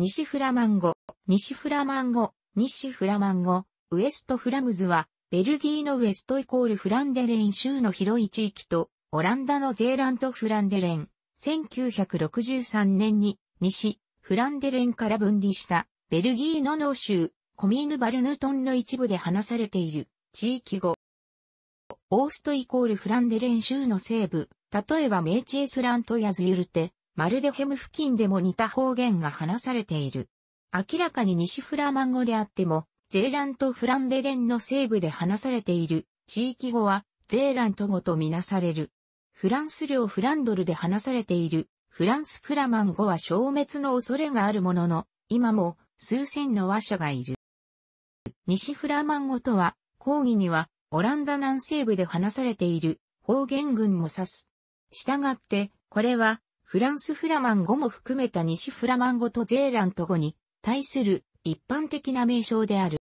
西フラマンゴ、西フラマンゴ、西フラマンゴ、ウエストフラムズは、ベルギーのウエストイコールフランデレン州の広い地域と、オランダのゼーラントフランデレン、1963年に西フランデレンから分離したベルギーの農州コミーヌ・バルヌトンの一部で話されている地域語。オーストイコールフランデレン州の西部、例えばメーチェスラントやズユルテ、マルデヘム付近でも似た方言が話されている。明らかに西フラマン語であっても、ゼーランとフランデレンの西部で話されている地域語は、ゼーラント語とみなされる。フランス領フランドルで話されているフランスフラマン語は消滅の恐れがあるものの、今も数千の話者がいる。西フラマン語とは、講義にはオランダ南西部で話されている方言群も指す。したがって、これはフランスフラマン語も含めた西フラマン語とゼーラント語に対する一般的な名称である。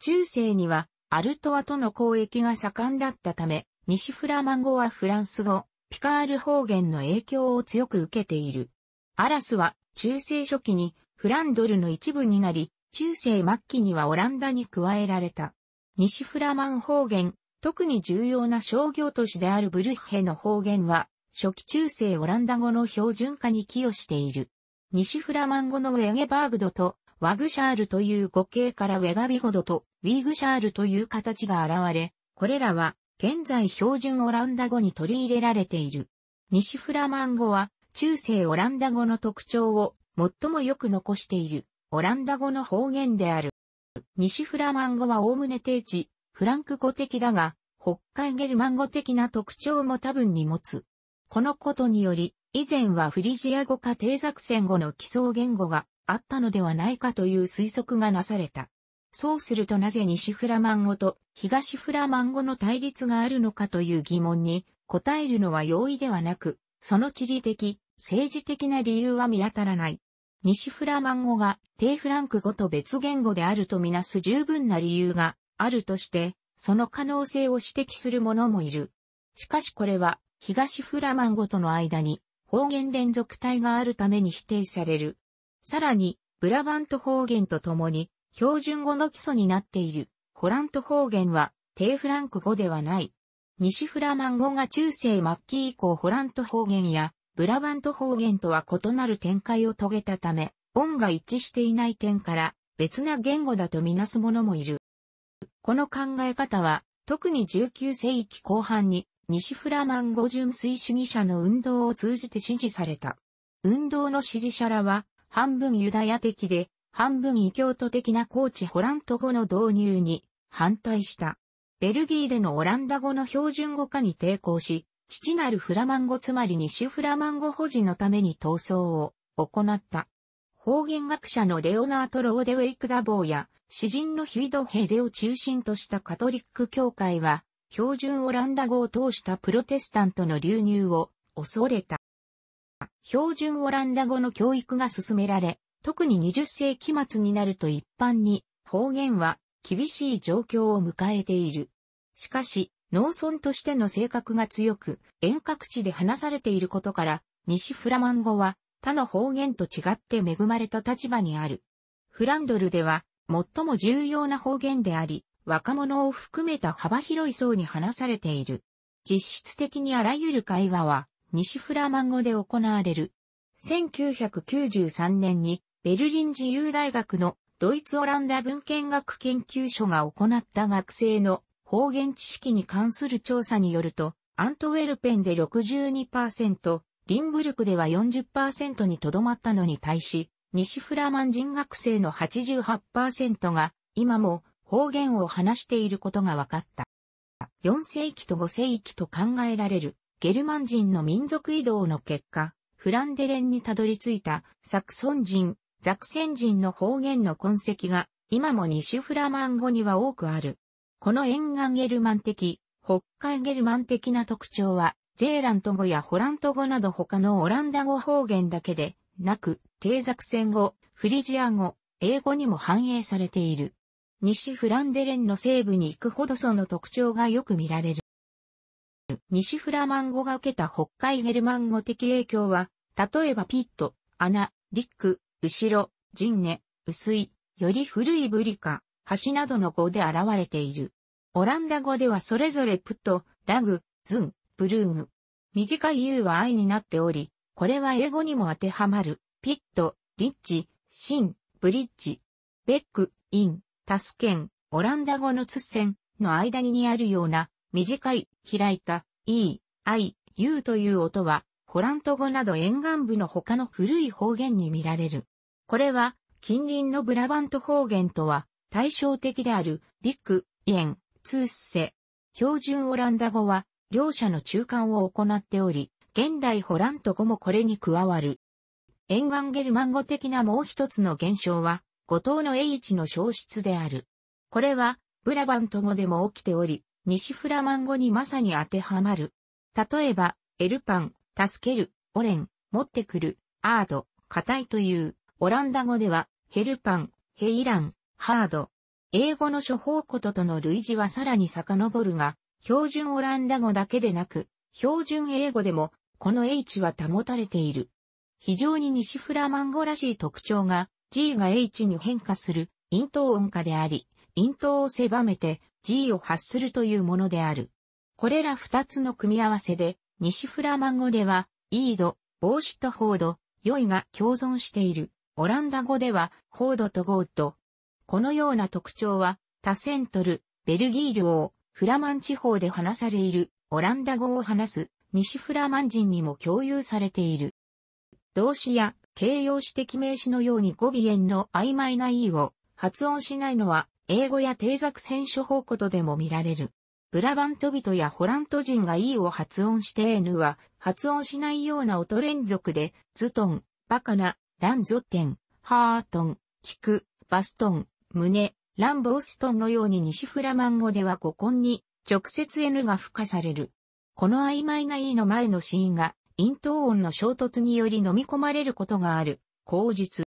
中世にはアルトワとの交易が盛んだったため、西フラマン語はフランス語、ピカール方言の影響を強く受けている。アラスは中世初期にフランドルの一部になり、中世末期にはオランダに加えられた。西フラマン方言、特に重要な商業都市であるブルッヘの方言は、初期中世オランダ語の標準化に寄与している。西フラマン語のウェゲバーグドとワグシャールという語形からウェガビゴドとウィーグシャールという形が現れ、これらは現在標準オランダ語に取り入れられている。西フラマン語は中世オランダ語の特徴を最もよく残しているオランダ語の方言である。西フラマン語はおおむね定置、フランク語的だが、北海ゲルマン語的な特徴も多分に持つ。このことにより、以前はフリジア語か定作戦語の基礎言語があったのではないかという推測がなされた。そうするとなぜ西フラマン語と東フラマン語の対立があるのかという疑問に答えるのは容易ではなく、その地理的、政治的な理由は見当たらない。西フラマン語が低フランク語と別言語であるとみなす十分な理由があるとして、その可能性を指摘する者もいる。しかしこれは東フラマンゴとの間に方言連続体があるために否定される。さらに、ブラバント方言とともに標準語の基礎になっているホラント方言は低フランク語ではない。西フラマン語が中世末期以降ホラント方言やブラバント方言とは異なる展開を遂げたため、音が一致していない点から別な言語だとみなす者もいる。この考え方は特に19世紀後半に西フラマンゴ純粋主義者の運動を通じて支持された。運動の支持者らは、半分ユダヤ的で、半分異教徒的なコーチホラント語の導入に反対した。ベルギーでのオランダ語の標準語化に抵抗し、父なるフラマン語つまり西フラマン語保持のために闘争を行った。方言学者のレオナート・ローデウェイク・ダボーや詩人のヒュイド・ヘゼを中心としたカトリック教会は標準オランダ語を通したプロテスタントの流入を恐れた。標準オランダ語の教育が進められ、特に20世紀末になると一般に方言は厳しい状況を迎えている。しかし、農村としての性格が強く、遠隔地で話されていることから、西フラマン語は他の方言と違って恵まれた立場にある。フランドルでは最も重要な方言であり、若者を含めた幅広い層に話されている。実質的にあらゆる会話は西フラマン語で行われる。1993年にベルリン自由大学のドイツオランダ文献学研究所が行った学生の方言知識に関する調査によると、アントウェルペンで62%、リンブルクでは40%にとどまったのに対し、西フラマン人学生の88%が今も方言を話していることが分かった。4世紀と5世紀と考えられるゲルマン人の民族移動の結果、フランデレンにたどり着いたサクソン人、ザクセン人の方言の痕跡が今も西フラマン語には多くある。この沿岸ゲルマン的、北海ゲルマン的な特徴は、ゼーラント語やホラント語など他のオランダ語方言だけでなく、低作戦語、フリジア語、英語にも反映されている。西フランデレンの西部に行くほどその特徴がよく見られる。西フラマン語が受けた北海ゲルマン語的影響は、例えばピット、穴、リック、後ろ、ジンネ、薄い、より古いブリカ、橋などの語で現れている。オランダ語ではそれぞれプット、ラグ、ズン、ブルーグ。短い U は I になっており、これは英語にも当てはまる。ピット、リッチ、シン、ブリッジ、ベック、イン、タスケン、オランダ語のツッセンの間にあるような短い、開いた、e, i, u という音は、コラント語など沿岸部の他の古い方言に見られる。これは、近隣のブラバント方言とは対照的である、ビック、イエン、ツーッセ。標準オランダ語は、両者の中間を行っており、現代ホラント語もこれに加わる。沿岸ゲルマン語的なもう一つの現象は、後藤の英一の消失である。これは、ブラバント語でも起きており、西フラマン語にまさに当てはまる。例えば、エルパン、助ける、オレン、持ってくる、アード、硬いという、オランダ語では、ヘルパン、ヘイラン、ハード。英語の処方こととの類似はさらに遡るが、標準オランダ語だけでなく、標準英語でも、この H は保たれている。非常に西フラマン語らしい特徴が G が H に変化する陰頭音化であり、陰頭を狭めて G を発するというものである。これら二つの組み合わせで、西フラマン語では、イード、ボーシとホード、ヨイが共存している。オランダ語では、ホードとゴート。このような特徴は、タセントル、ベルギー領、フラマン地方で話されいる、オランダ語を話す、西フラマン人にも共有されている。動詞や形容詞的名詞のように語尾縁の曖昧な E を発音しないのは、英語や定作選処方ことでも見られる。ブラバント人やホラント人が E を発音して N は発音しないような音連続で、ズトン、バカナ、ランゾテン、ハートン、キク、バストン、胸、ランボストンのように西フラマン語では語根に直接 N が付加される。この曖昧な E の前のシーンが咽頭音の衝突により飲み込まれることがある、口述。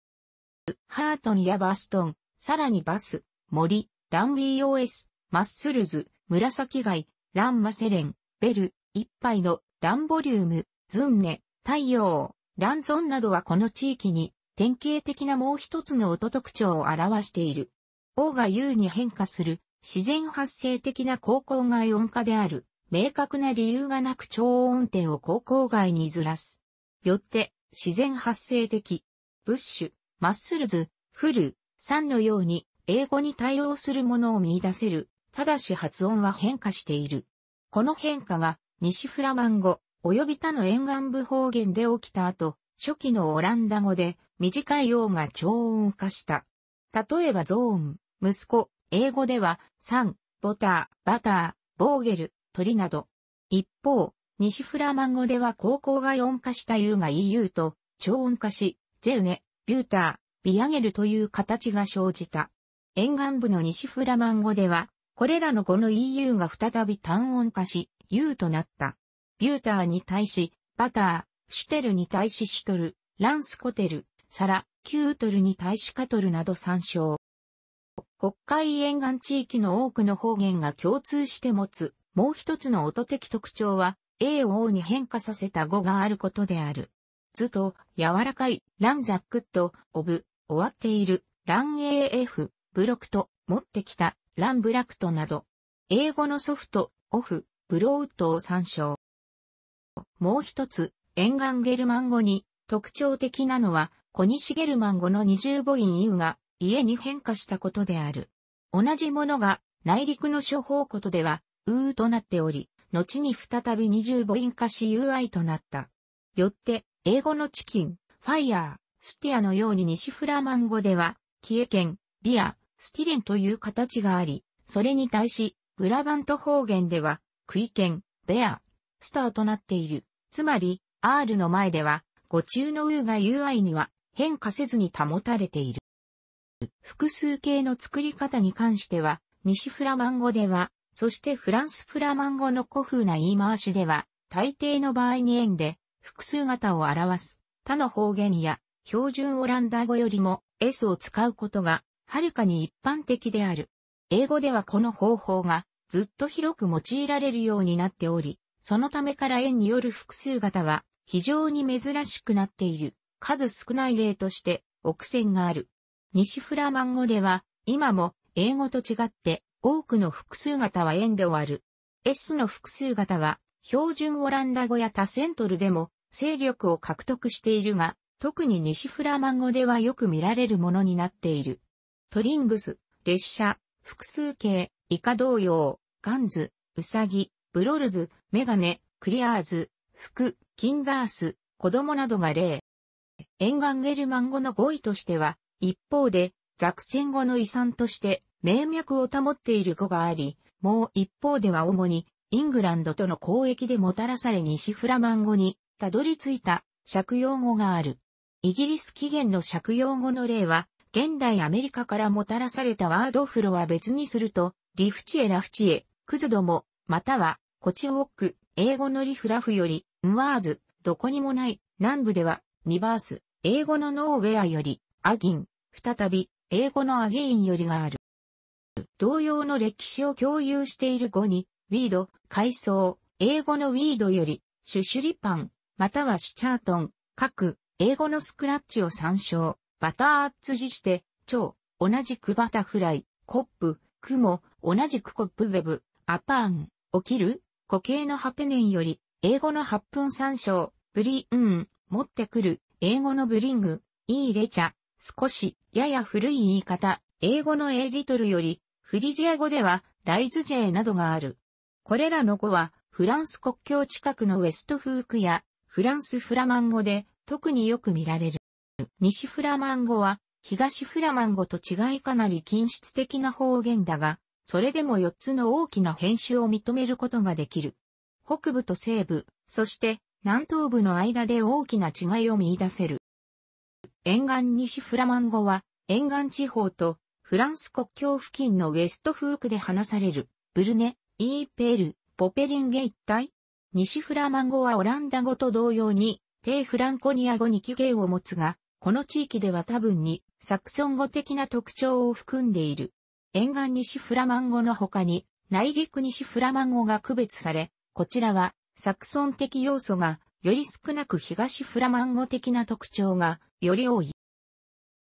ハートンやバストン、さらにバス、森、ランウィー OS、マッスルズ、紫貝、ランマセレン、ベル、一杯の、ランボリューム、ズンネ、太陽、ランゾンなどはこの地域に典型的なもう一つの音特徴を表している。王が優に変化する自然発生的な高校外音化である。明確な理由がなく超音点を高校外にずらす。よって、自然発生的、ブッシュ、マッスルズ、フル、サンのように、英語に対応するものを見出せる。ただし発音は変化している。この変化が、西フラマン語、及び他の沿岸部方言で起きた後、初期のオランダ語で、短い音が超音化した。例えばゾーン、息子、英語では、サン、ボター、バター、ボーゲル、鳥など。一方、西フラマン語では高校が音化した U が EU と、超音化し、ゼウネ、ビューター、ビアゲルという形が生じた。沿岸部の西フラマン語では、これらの語の EU が再び単音化し、U となった。ビューターに対し、バター、シュテルに対しシュトル、ランスコテル、サラ、キュートルに対しカトルなど参照。北海沿岸地域の多くの方言が共通して持つもう一つの音的特徴は、A を O に変化させた語があることである。ずと、柔らかい、ランザックと、オブ、終わっている、ラン AF、ブロクト、持ってきた、ランブラクトなど、英語のソフト、オフ、ブロウッドを参照。もう一つ、沿岸ゲルマン語に特徴的なのは、コニシゲルマン語の二重母音 U が家に変化したことである。同じものが内陸の処方ことではうーとなっており、後に再び二重母音化し UI となった。よって、英語のチキン、ファイヤー、スティアのように西フラマン語では、キエケン、ビア、スティレンという形があり、それに対し、ブラバント方言では、クイケン、ベア、スターとなっている。つまり、R の前では、語中の U が UI には変化せずに保たれている。複数形の作り方に関しては、西フラマン語では、そしてフランスフラマン語の古風な言い回しでは、大抵の場合に円で複数型を表す他の方言や標準オランダ語よりも S を使うことがはるかに一般的である。英語ではこの方法がずっと広く用いられるようになっており、そのためから円による複数型は非常に珍しくなっている数少ない例として奥線がある。西フラマン語では今も英語と違って多くの複数型は円で終わる。S の複数型は、標準オランダ語や多セントルでも、勢力を獲得しているが、特に西フラマン語ではよく見られるものになっている。トリングス、列車、複数形、イカ同様、ガンズ、ウサギ、ブロルズ、メガネ、クリアーズ、服、キンダース、子供などが例。沿岸ゲルマン語の語彙としては、一方で、ザクセン語の遺産として、名脈を保っている語があり、もう一方では主にイングランドとの交易でもたらされ西フラマン語にたどり着いた借用語がある。イギリス起源の借用語の例は、現代アメリカからもたらされたワードフロは別にすると、リフチエラフチエ、クズども、または、コチウォック、英語のリフラフより、ムワーズ、どこにもない、南部では、ニバース、英語のノーウェアより、アギン、再び、英語のアゲインよりがある。同様の歴史を共有している語に、ウィード、海藻、英語のウィードより、シュシュリパン、またはシュチャートン、各、英語のスクラッチを参照、バターアッツ辞して、蝶、同じくバタフライ、コップ、雲、同じくコップウェブ、アパーン、起きる、固形のハペネンより、英語の8分参照、ブリーン、持ってくる、英語のブリング、いいレチャ、少し、やや古い言い方、英語のエーリトルより、フリジア語では、ライズジェーなどがある。これらの語は、フランス国境近くのウェストフークや、フランスフラマン語で、特によく見られる。西フラマン語は、東フラマン語と違いかなり近質的な方言だが、それでも4つの大きな編集を認めることができる。北部と西部、そして南東部の間で大きな違いを見出せる。沿岸西フラマン語は沿岸地方とフランス国境付近のウェストフークで話される、ブルネ、イーペール、ポペリンゲ一帯西フラマン語はオランダ語と同様に、低フランコニア語に起源を持つが、この地域では多分に、サクソン語的な特徴を含んでいる。沿岸西フラマン語の他に、内陸西フラマン語が区別され、こちらは、サクソン的要素が、より少なく東フラマン語的な特徴が、より多い。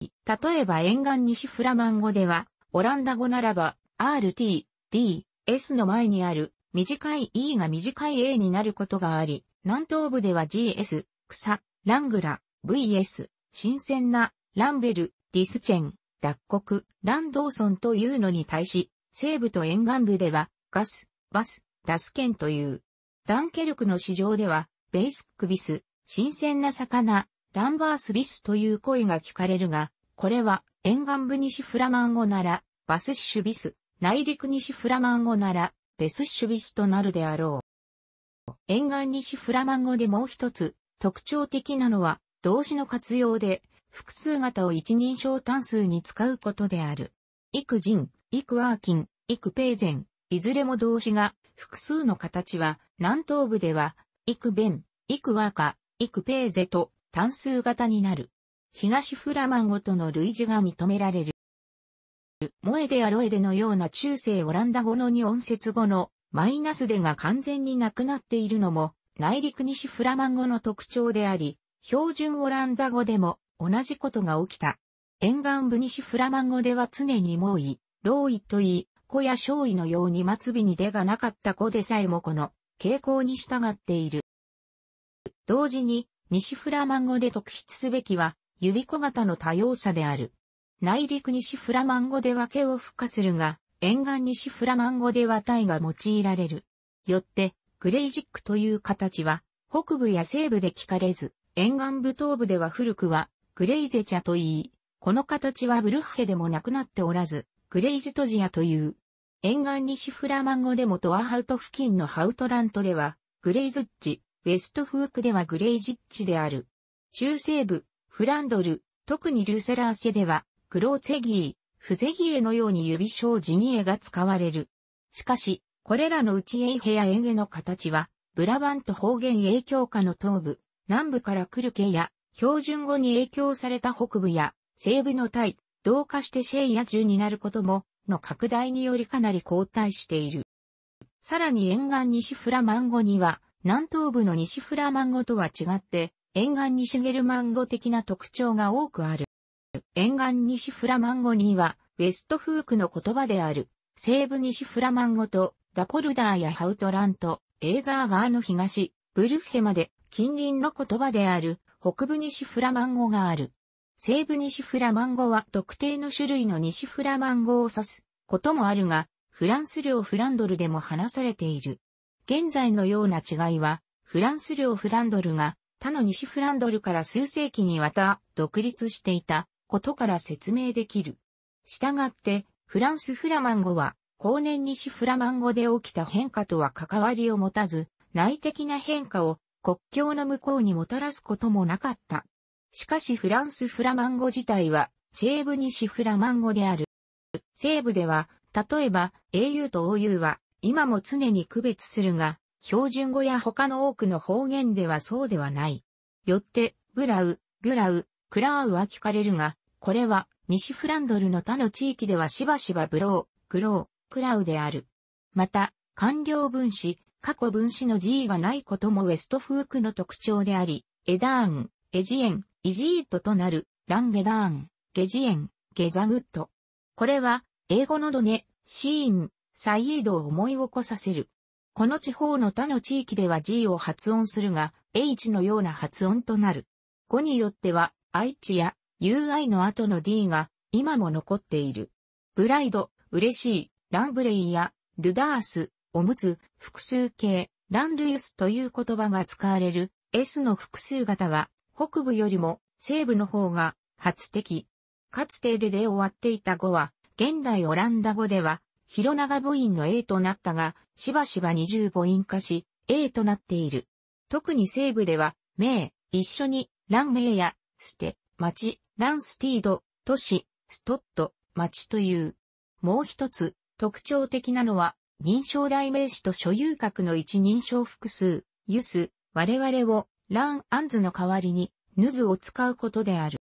例えば沿岸西フラマン語では、オランダ語ならば、RT、D、S の前にある短い E が短い A になることがあり、南東部では GS、草、ラングラ、VS、新鮮な、ランベル、ディスチェン、脱穀、ランドーソンというのに対し、西部と沿岸部では、ガス、バス、ダスケンという。ランケルクの市場では、ベイスクビス、新鮮な魚、ランバースビスという声が聞かれるが、これは沿岸部西フラマン語なら、バスッシュビス、内陸西フラマン語なら、ベスッシュビスとなるであろう。沿岸西フラマン語でもう一つ、特徴的なのは、動詞の活用で、複数型を一人称単数に使うことである。イクジン、イクワーキン、イクペーゼン、いずれも動詞が、複数の形は、南東部では、イクベン、イクワーカ、イクペーゼと、単数型になる。東フラマン語との類似が認められる。モエデやロエデのような中世オランダ語の二音節語のマイナスデが完全になくなっているのも内陸西フラマン語の特徴であり、標準オランダ語でも同じことが起きた。沿岸部西フラマン語では常に猛威、老威といい、子や小威のように末尾に出がなかった子でさえもこの傾向に従っている。同時に、西フラマン語で特筆すべきは、指小型の多様さである。内陸西フラマン語では毛を付加するが、沿岸西フラマン語では体が用いられる。よって、グレイジックという形は、北部や西部で聞かれず、沿岸部東部では古くは、グレイゼチャと言い、この形はブルッヘでもなくなっておらず、グレイジトジアという。沿岸西フラマン語でもトアハウト付近のハウトラントでは、グレイズッチ、ウェストフークではグレイジッチである。中西部、フランドル、特にルーセラーセでは、クローツェギー、フゼギエのように指小ジニエが使われる。しかし、これらのうちエイヘやエンゲの形は、ブラバント方言影響下の東部、南部から来る系や、標準語に影響された北部や、西部のタイ、同化してシェイヤ中になることも、の拡大によりかなり後退している。さらに沿岸西フラマン語には、南東部の西フラマンゴとは違って、沿岸にシゲルマンゴ的な特徴が多くある。沿岸西フラマンゴには、ウェストフークの言葉である、西部西フラマンゴと、ダポルダーやハウトラント、エーザー川の東、ブルッヘまで、近隣の言葉である、北部西フラマンゴがある。西部西フラマンゴは特定の種類の西フラマンゴを指すこともあるが、フランス領フランドルでも話されている。現在のような違いは、フランス領フランドルが他の西フランドルから数世紀にわた独立していたことから説明できる。したがって、フランスフラマン語は、後年西フラマン語で起きた変化とは関わりを持たず、内的な変化を国境の向こうにもたらすこともなかった。しかしフランスフラマン語自体は西部西フラマン語である。西部では、例えば au と ou は今も常に区別するが、標準語や他の多くの方言ではそうではない。よって、ブラウ、グラウ、クラウは聞かれるが、これは西フランドルの他の地域ではしばしばブロー、グロー、クラウである。また、官僚分子、過去分子の G がないこともウェストフークの特徴であり、エダーン、エジエン、イジートとなる、ランゲダーン、ゲジエン、ゲザグッド。これは、英語のドネ、シーン、サイードを思い起こさせる。この地方の他の地域では G を発音するが、H のような発音となる。語によっては、H や UI の後の D が今も残っている。ブライド、嬉しい、ランブレイや、ルダース、オムツ、複数形、ランルユスという言葉が使われる S の複数型は、北部よりも西部の方が発的。かつてでで終わっていた語は、現代オランダ語では広長母音の A となったが、しばしば二重母音化し、A となっている。特に西部では、名、一緒に、ラン名や、ステ、町、ランスティード、都市、ストット、町という。もう一つ、特徴的なのは、認証代名詞と所有格の一認証複数、ユス、我々を、ラン・アンズの代わりに、ヌズを使うことである。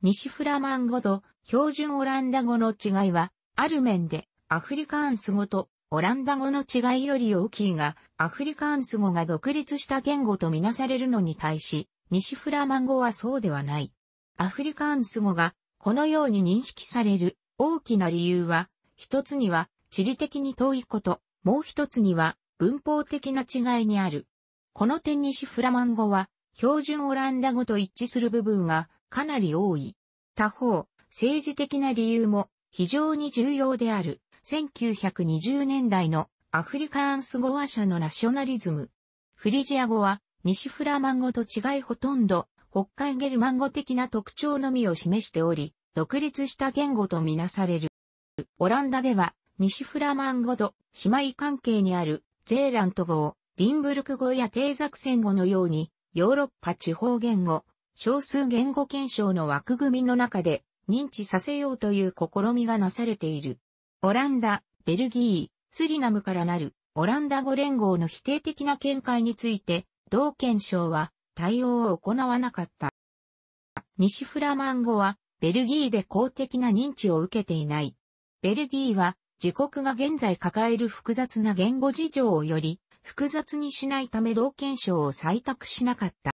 西フラマン語と標準オランダ語の違いは、ある面でアフリカーンス語とオランダ語の違いより大きいが、アフリカーンス語が独立した言語とみなされるのに対し、西フラマン語はそうではない。アフリカーンス語がこのように認識される大きな理由は、一つには地理的に遠いこと、もう一つには文法的な違いにある。この点西フラマン語は標準オランダ語と一致する部分がかなり多い。他方、政治的な理由も非常に重要である。1920年代のアフリカーンス語話者のナショナリズム。フリジア語は西フラマン語と違いほとんど北海ゲルマン語的な特徴のみを示しており、独立した言語とみなされる。オランダでは西フラマン語と姉妹関係にあるゼーラント語をリンブルク語や低作戦語のようにヨーロッパ地方言語、少数言語検証の枠組みの中で認知させようという試みがなされている。オランダ、ベルギー、スリナムからなるオランダ語連合の否定的な見解について、同憲章は対応を行わなかった。西フラマン語は、ベルギーで公的な認知を受けていない。ベルギーは、自国が現在抱える複雑な言語事情をより、複雑にしないため同憲章を採択しなかった。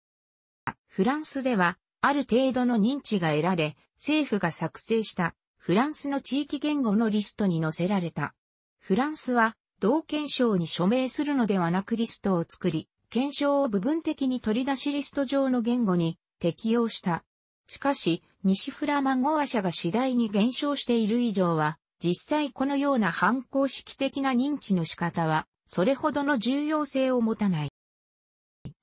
フランスでは、ある程度の認知が得られ、政府が作成したフランスの地域言語のリストに載せられた。フランスは、同憲章に署名するのではなくリストを作り、憲章を部分的に取り出しリスト上の言語に適用した。しかし、西フラマン語話者が次第に減少している以上は、実際このような反抗式的な認知の仕方は、それほどの重要性を持たない。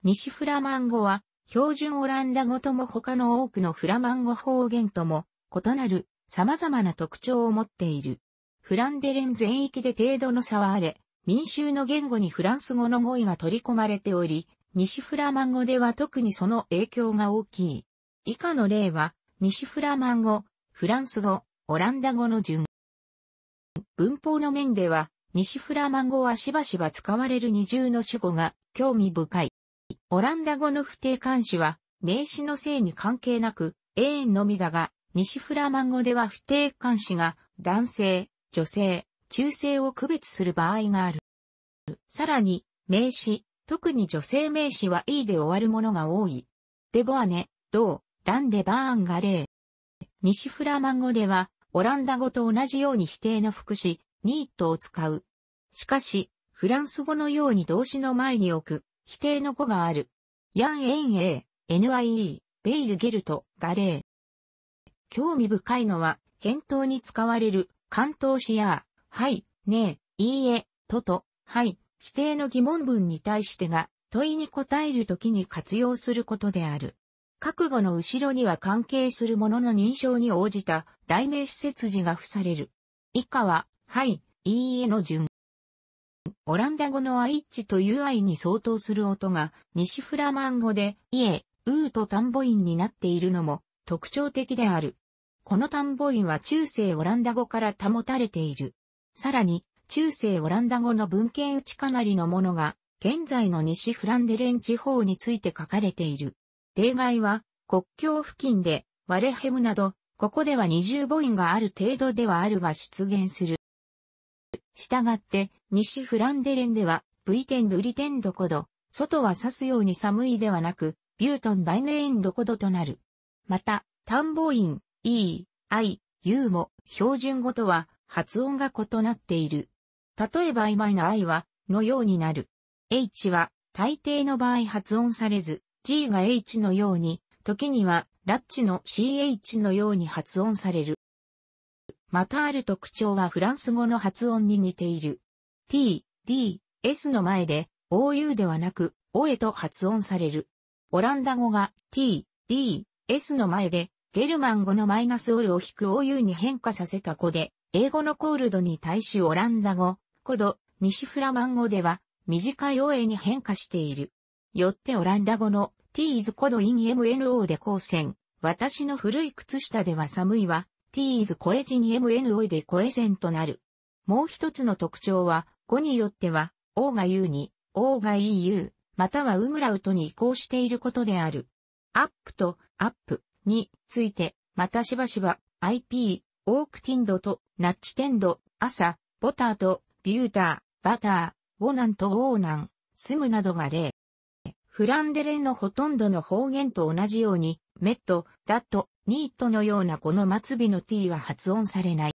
西フラマン語は、標準オランダ語とも他の多くのフラマン語方言とも異なる様々な特徴を持っている。フランデレン全域で程度の差はあれ、民衆の言語にフランス語の語彙が取り込まれており、西フラマン語では特にその影響が大きい。以下の例は、西フラマン語、フランス語、オランダ語の順。文法の面では、西フラマン語はしばしば使われる二重の主語が興味深い。オランダ語の不定冠詞は、名詞の性に関係なく、永遠のみだが、西フラマン語では不定冠詞が男性、女性、中性を区別する場合がある。さらに、名詞、特に女性名詞は E で終わるものが多い。デボアネ、ドー、ランデバーンが例。西フラマン語では、オランダ語と同じように否定の副詞、ニートを使う。しかし、フランス語のように動詞の前に置く、否定の語がある。ヤン・エン・エー、n i ベイル・ゲルト、ガレー。興味深いのは、返答に使われる、関東詞や、はい、ねえ、いいえ、とと、はい、否定の疑問文に対してが、問いに答えるときに活用することである。覚悟の後ろには関係するものの認証に応じた代名詞切字が付される。以下は、はい、いいえの順。オランダ語のアイッチという愛に相当する音が、西フラマン語で、いえ、うーとタンボインになっているのも特徴的である。この田んぼ院は中世オランダ語から保たれている。さらに、中世オランダ語の文献内ちかなりのものが、現在の西フランデレン地方について書かれている。例外は、国境付近で、ワレヘムなど、ここでは二重母音がある程度ではあるが出現する。したがって、西フランデレンでは、V ンブリテンドコド、外は刺すように寒いではなく、ビュートンバイネーンドコドとなる。また、田んぼ院、e, i, u も標準語とは発音が異なっている。例えば曖昧な i は、のようになる。h は、大抵の場合発音されず、g が h のように、時には、ラッチの ch のように発音される。またある特徴はフランス語の発音に似ている。t, d, s の前で、ou ではなく、o へと発音される。オランダ語が t, d, s の前で、ゲルマン語のマイナスオルを引く OU に変化させた子で、英語のコールドに対しオランダ語、コド、西フラマン語では、短い OA に変化している。よってオランダ語の t is コドイン MNO で光線、私の古い靴下では寒いは、t is エ字に MNO で声線となる。もう一つの特徴は、語によっては、O が U に、O が EU、またはウムラウトに移行していることである。アップとアップ。について、またしばしば IP、オークティンドとナッチテンド、朝、ボターとビューター、バター、オナンとオーナン、スムなどが例。フランデレのほとんどの方言と同じように、メット、ダット、ニートのようなこの末尾の t は発音されない。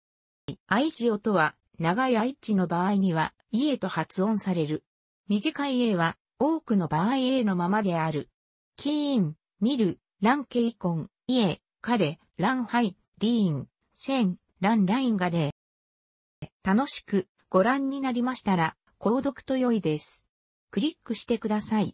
愛オとは、長い愛知の場合には、エと発音される。短い a は、多くの場合 a のままである。キーン、見る、ランケイコン、イエ、カレ、ランハイ、ディーン、セン、ランラインガレー。楽しくご覧になりましたら、購読と良いです。クリックしてください。